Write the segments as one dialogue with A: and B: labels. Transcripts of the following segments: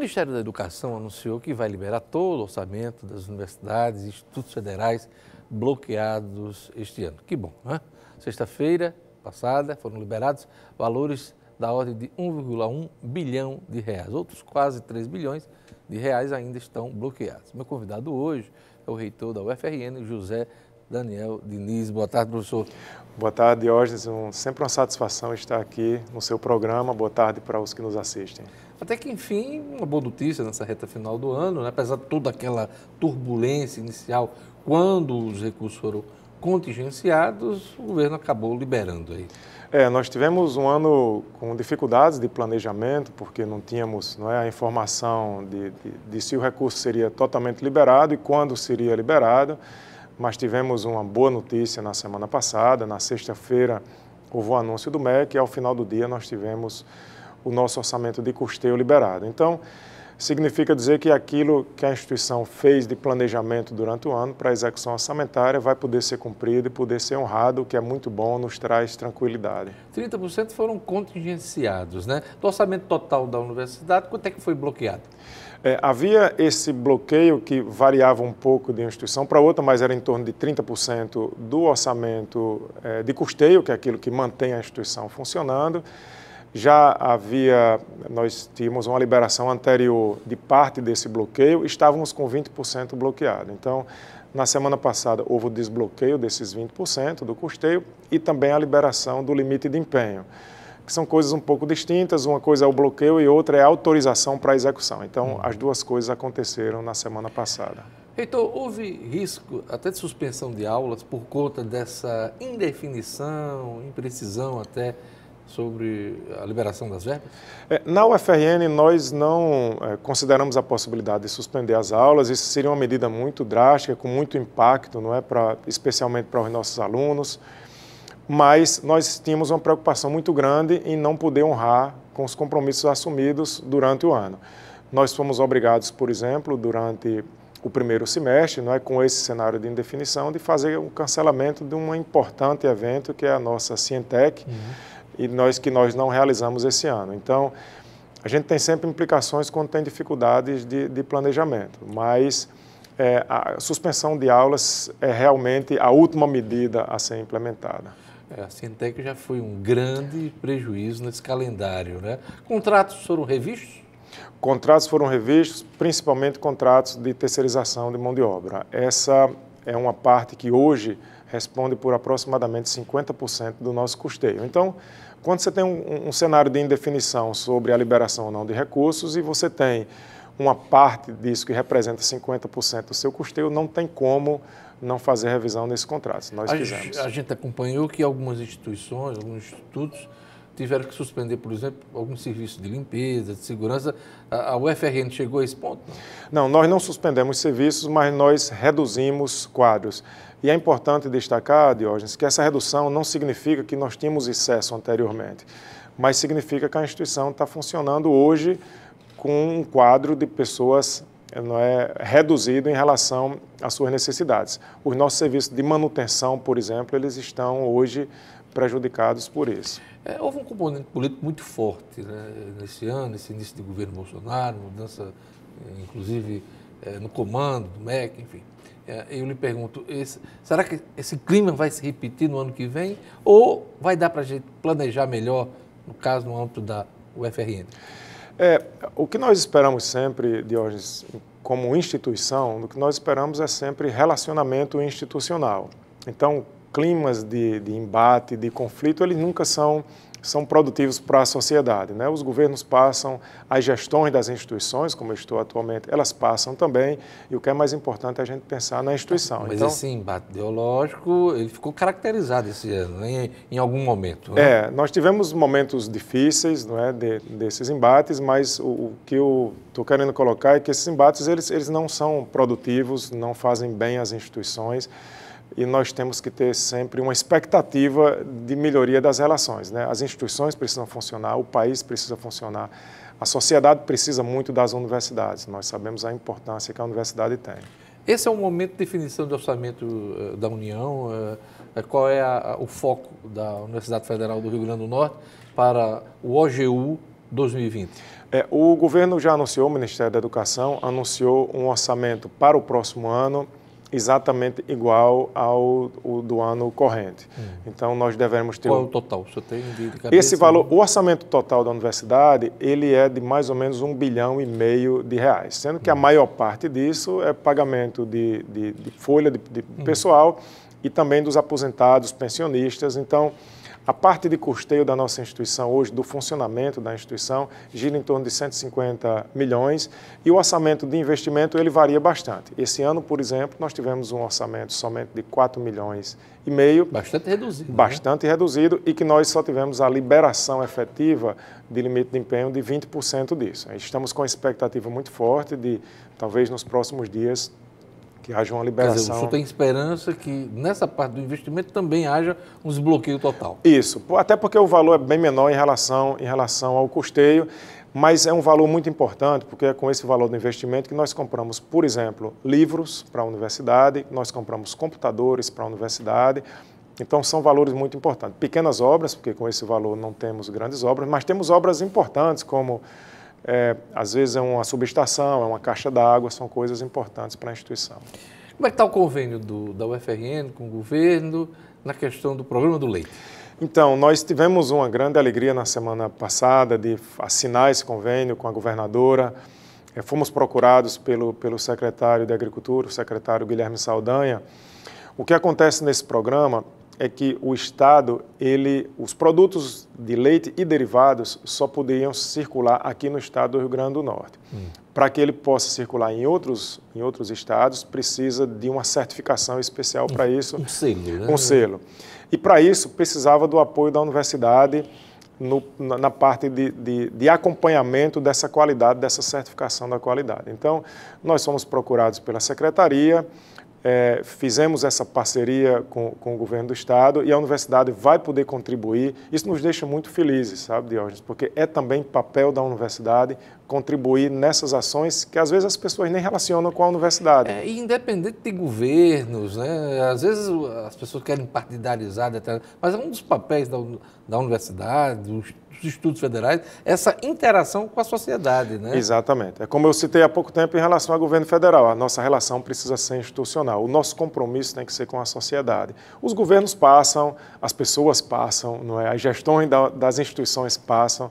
A: Ministério da Educação anunciou que vai liberar todo o orçamento das universidades e institutos federais bloqueados este ano. Que bom, né? Sexta-feira passada foram liberados valores da ordem de 1,1 bilhão de reais. Outros quase 3 bilhões de reais ainda estão bloqueados. Meu convidado hoje é o reitor da UFRN, José Daniel Diniz. Boa tarde, professor. Boa tarde,
B: Diógenes. Um, sempre uma satisfação estar aqui no seu programa. Boa tarde para os que nos assistem.
A: Até que, enfim, uma boa notícia nessa reta final do ano, né? apesar de toda aquela turbulência inicial, quando os recursos foram contingenciados, o governo acabou liberando aí.
B: É, nós tivemos um ano com dificuldades de planejamento, porque não tínhamos não é, a informação de, de, de se o recurso seria totalmente liberado e quando seria liberado, mas tivemos uma boa notícia na semana passada, na sexta-feira houve o anúncio do MEC e ao final do dia nós tivemos o nosso orçamento de custeio liberado. Então, significa dizer que aquilo que a instituição fez de planejamento durante o ano para a execução orçamentária vai poder ser cumprido e poder ser honrado, o que é muito bom, nos traz tranquilidade.
A: 30% foram contingenciados, né? Do orçamento total da universidade, quanto é que foi bloqueado?
B: É, havia esse bloqueio que variava um pouco de uma instituição para outra, mas era em torno de 30% do orçamento é, de custeio, que é aquilo que mantém a instituição funcionando já havia, nós tínhamos uma liberação anterior de parte desse bloqueio, estávamos com 20% bloqueado. Então, na semana passada houve o desbloqueio desses 20% do custeio e também a liberação do limite de empenho, que são coisas um pouco distintas, uma coisa é o bloqueio e outra é a autorização para a execução. Então, hum. as duas coisas aconteceram na semana passada.
A: Reitor, houve risco até de suspensão de aulas por conta dessa indefinição, imprecisão até sobre a liberação das verbas? É, na UFRN,
B: nós não é, consideramos a possibilidade de suspender as aulas. Isso seria uma medida muito drástica, com muito impacto, não é, pra, especialmente para os nossos alunos. Mas nós tínhamos uma preocupação muito grande em não poder honrar com os compromissos assumidos durante o ano. Nós fomos obrigados, por exemplo, durante o primeiro semestre, não é com esse cenário de indefinição, de fazer o um cancelamento de um importante evento que é a nossa Cientec. Uhum e nós que nós não realizamos esse ano. Então, a gente tem sempre implicações quando tem dificuldades de, de planejamento, mas é, a suspensão de aulas é realmente a última medida a ser implementada.
A: É, a Cintec já foi um grande prejuízo nesse calendário, né? Contratos foram revistos?
B: Contratos foram revistos, principalmente contratos de terceirização de mão de obra. Essa é uma parte que hoje responde por aproximadamente 50% do nosso custeio. Então, quando você tem um, um cenário de indefinição sobre a liberação ou não de recursos e você tem uma parte disso que representa 50% do seu custeio, não tem como não fazer revisão nesse contrato, se nós a quisermos.
A: a gente acompanhou que algumas instituições, alguns institutos, tiveram que suspender, por exemplo, algum serviço de limpeza, de segurança. A, UFRN chegou a esse ponto? Não, nós não suspendemos serviços, mas nós
B: reduzimos quadros. E é importante destacar, Diógenes, que essa redução não significa que nós tínhamos excesso anteriormente, mas significa que a instituição está funcionando hoje com um quadro de pessoas não é reduzido em relação às suas necessidades. Os nossos serviços de manutenção, por exemplo, eles estão hoje prejudicados por isso.
A: É, houve um componente político muito forte né, nesse ano, nesse início de governo Bolsonaro, mudança, eh, inclusive, é, no comando do MEC, enfim. É, eu lhe pergunto, esse, será que esse clima vai se repetir no ano que vem ou vai dar para a gente planejar melhor, no caso, no âmbito da UFRN? É,
B: o que nós esperamos sempre, Diógenes, como instituição, o que nós esperamos é sempre relacionamento institucional. Então, climas de, de embate, de conflito, eles nunca são são produtivos para a sociedade. Né? Os governos passam, as gestões das instituições, como eu estou atualmente, elas passam também, e o que é mais importante é a gente pensar
A: na instituição. Mas então, esse embate ideológico ele ficou caracterizado esse ano, né? em, em algum momento. Né?
B: É, nós tivemos momentos difíceis não é, de, desses embates, mas o, o que eu estou querendo colocar é que esses embates eles, eles não são produtivos, não fazem bem às instituições e nós temos que ter sempre uma expectativa de melhoria das relações. Né? As instituições precisam funcionar, o país precisa funcionar, a sociedade precisa muito das universidades. Nós sabemos a importância que a universidade tem. Esse é o momento de
A: definição do orçamento eh, da União. Eh, eh, qual é a, o foco da Universidade Federal do Rio Grande do Norte para o OGU 2020? É, o
B: governo já anunciou, o Ministério da Educação anunciou um orçamento para o próximo ano exatamente igual ao, do ano corrente. Hum. Então, nós devemos ter... Qual é o
A: total? Você tem de Esse valor,
B: o orçamento total da universidade, ele é de mais ou menos um bilhão e meio de reais, sendo que hum. a maior parte disso é pagamento de, de, de folha de, de hum. pessoal e também dos aposentados, pensionistas. Então, a parte de custeio da nossa instituição hoje, do funcionamento da instituição, gira em torno de 150 milhões e o orçamento de investimento ele varia bastante. Esse ano, por exemplo, nós tivemos um orçamento somente de 4 milhões e meio. Bastante reduzido. Né? Bastante né? reduzido e que nós só tivemos a liberação efetiva de limite de empenho de 20% disso. Estamos com uma expectativa muito forte de, talvez nos próximos dias, que haja uma liberação. Quer dizer, o senhor tem
A: esperança que nessa parte do investimento também haja um desbloqueio total?
B: Isso, até porque o valor é bem menor em relação, em relação ao custeio, mas é um valor muito importante, porque é com esse valor do investimento que nós compramos, por exemplo, livros para a universidade, nós compramos computadores para a universidade, então, são valores muito importantes. Pequenas obras, porque com esse valor não temos grandes obras, mas temos obras importantes como é, às vezes é uma subestação, é uma caixa d'água, são coisas importantes para a instituição.
A: Como é que está o convênio do, da UFRN com o governo na questão do programa do leite?
B: Então, nós tivemos uma grande alegria na semana passada de assinar esse convênio com a governadora. É, fomos procurados pelo, pelo secretário de Agricultura, o secretário Guilherme Saldanha. O que acontece nesse programa é que o Estado, ele, os produtos de leite e derivados só poderiam circular aqui no estado do Rio Grande do Norte. Hum. Para que ele possa circular em outros, em outros estados, precisa de uma certificação especial para isso. Um selo, né? Um selo. E para isso, precisava do apoio da universidade no, na, na, parte de, de, de acompanhamento dessa qualidade, dessa certificação da qualidade. Então, nós fomos procurados pela secretaria, é, fizemos essa parceria com, com, o governo do estado e a universidade vai poder contribuir. Isso nos deixa muito felizes, sabe, Diógenes? Porque é também papel da universidade contribuir nessas ações que às vezes as pessoas nem relacionam com a universidade. É,
A: independente de governos, né? às vezes as pessoas querem partidarizar, mas é um dos papéis da, da universidade, dos dos estudos federais, essa interação com a sociedade, né? Exatamente. É como eu citei há pouco
B: tempo em relação ao governo federal. A nossa relação precisa ser
A: institucional.
B: O nosso compromisso tem que ser com a sociedade. Os governos passam, as pessoas passam, não é? As gestões das instituições passam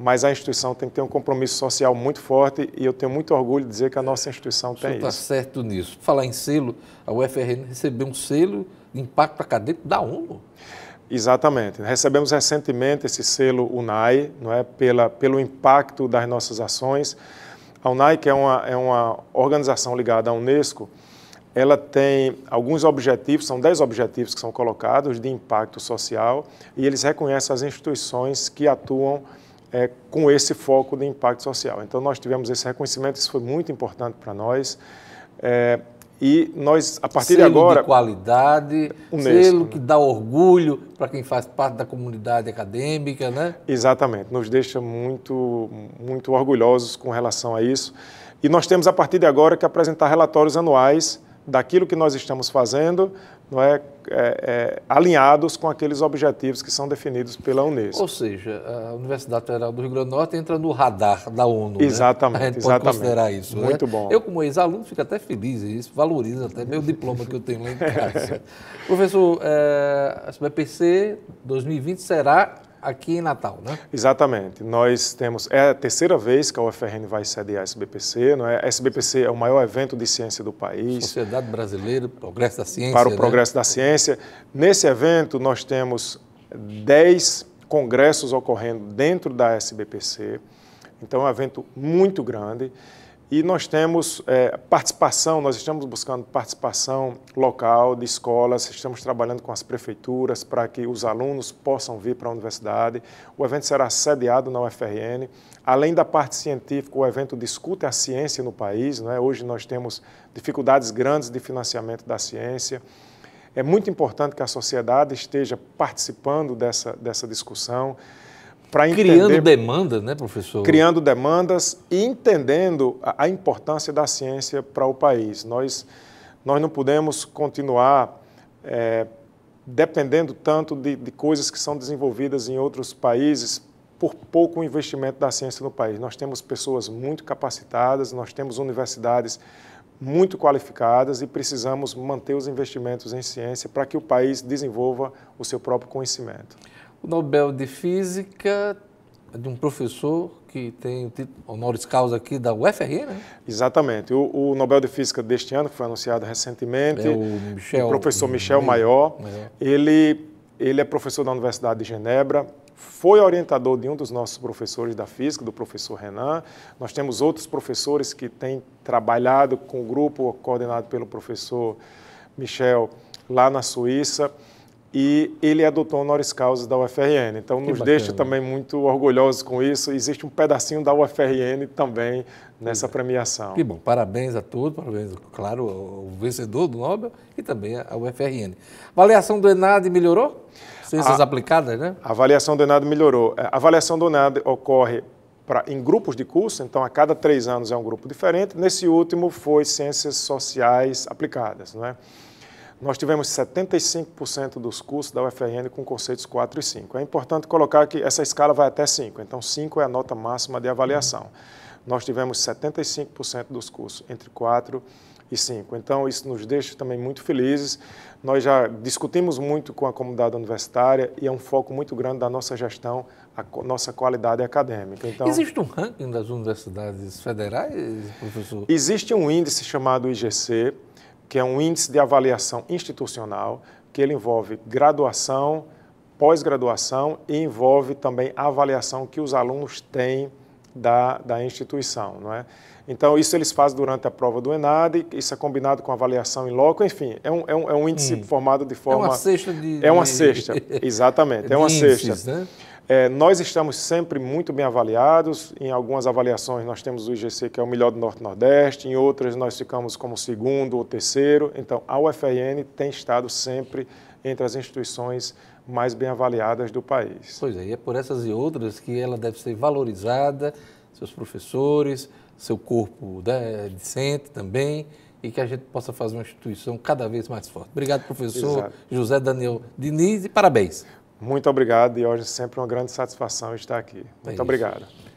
B: mas a instituição tem que ter um compromisso social muito forte e eu tenho muito orgulho de dizer que a nossa instituição tem tá isso. está certo nisso. Falar em selo,
A: a UFRN recebeu um selo de impacto acadêmico da ONU.
B: Exatamente. Recebemos recentemente esse selo UNAI, não é, pela, pelo impacto das nossas ações. A UNAI, que é uma, é uma organização ligada à Unesco, ela tem alguns objetivos, são 10 objetivos que são colocados de impacto social, e eles reconhecem as instituições que atuam é, com esse foco de impacto social. Então, nós tivemos esse reconhecimento, isso foi muito importante para nós. É, e nós,
A: a partir selo de agora. De qualidade, Unesco, selo que dá orgulho para quem faz parte da comunidade acadêmica, né?
B: Exatamente, nos deixa muito, muito orgulhosos com relação a isso. E nós temos, a partir de agora, que apresentar relatórios anuais daquilo que nós estamos fazendo, não é, é, é, alinhados com aqueles objetivos que são
A: definidos pela Unesco. Ou seja, a Universidade Federal do Rio Grande do Norte entra no radar da ONU. Né? Exatamente, né? a gente exatamente. Pode considerar isso. Né? Muito né? bom. Eu, como ex-aluno, fico até feliz isso, valoriza até meu diploma que eu tenho lá em casa. Professor, é, a SBPC 2020 será aqui em Natal, né?
B: Exatamente. Nós temos, é a terceira vez que a UFRN vai ceder a SBPC, não é? A SBPC é o maior evento de ciência do país. Sociedade Brasileira,
A: Progresso da Ciência. Para o né? Progresso
B: da Ciência. Nesse evento, nós temos 10 congressos ocorrendo dentro da SBPC. Então, é um evento muito grande. E nós temos é, participação, nós estamos buscando participação local de escolas, estamos trabalhando com as prefeituras para que os alunos possam vir para a universidade. O evento será sediado na UFRN. Além da parte científica, o evento discute a ciência no país. Né? Hoje nós temos dificuldades grandes de financiamento da ciência. É muito importante que a sociedade esteja participando dessa, dessa discussão para entender. Criando
A: demandas, né, professor? Criando
B: demandas e entendendo a, a importância da ciência para o país. Nós, nós não podemos continuar é, dependendo tanto de, de coisas que são desenvolvidas em outros países por pouco investimento da ciência no país. Nós temos pessoas muito capacitadas, nós temos universidades muito qualificadas e precisamos manter os investimentos em ciência para que o país desenvolva o seu próprio conhecimento
A: o Nobel de Física de um professor que tem o título honoris causa aqui da UFRN, né?
B: Exatamente. O, o, Nobel de Física deste ano, que foi anunciado recentemente, é o, Michel, o professor Michel Maior, Maior, Ele, ele é professor da Universidade de Genebra, foi orientador de um dos nossos professores da física, do professor Renan. Nós temos outros professores que têm trabalhado com o grupo coordenado pelo professor Michel lá na Suíça e ele adotou doutor honoris causa da UFRN. Então, que nos bacana. deixa também muito orgulhosos com isso. Existe um pedacinho da UFRN também
A: nessa que é. premiação. Que bom. Parabéns a todos, parabéns, claro, ao vencedor do Nobel e também à UFRN. Avaliação do ENAD melhorou? Ciências a, aplicadas, né?
B: A avaliação do ENAD melhorou. É, a avaliação do ENAD ocorre pra, em grupos de curso, então a cada três anos é um grupo diferente. Nesse último foi Ciências Sociais Aplicadas, não é? Nós tivemos 75% dos cursos da UFRN com conceitos 4 e 5. É importante colocar que essa escala vai até 5, então 5 é a nota máxima de avaliação. Nós tivemos 75% dos cursos entre 4 e 5. Então, isso nos deixa também muito felizes. Nós já discutimos muito com a comunidade universitária e é um foco muito grande da nossa gestão, a nossa qualidade acadêmica. Então, Existe um
A: ranking das universidades federais, professor?
B: Existe um índice chamado IGC, que é um índice de avaliação institucional, que ele envolve graduação, pós-graduação e envolve também a avaliação que os alunos têm da, da instituição. Não é? Então, isso eles fazem durante a prova do ENAD, isso é combinado com avaliação em loco, enfim, é um, é um, é um índice hum. formado de forma... É uma cesta de... É uma cesta, exatamente, é uma índices, cesta. Né? É, nós estamos sempre muito bem avaliados. Em algumas avaliações nós temos o IGC, que é o melhor do Norte Nordeste, em outras nós ficamos como segundo ou terceiro. Então, a UFRN tem estado sempre entre as instituições mais bem avaliadas do
A: país. Pois é, e é por essas e outras que ela deve ser valorizada, seus professores, seu corpo né, é discente também, e que a gente possa fazer uma instituição cada vez mais forte. Obrigado, professor Exato. José Daniel Diniz, e parabéns. Muito obrigado,
B: Diógenes. É sempre uma grande satisfação estar aqui. Muito é obrigado.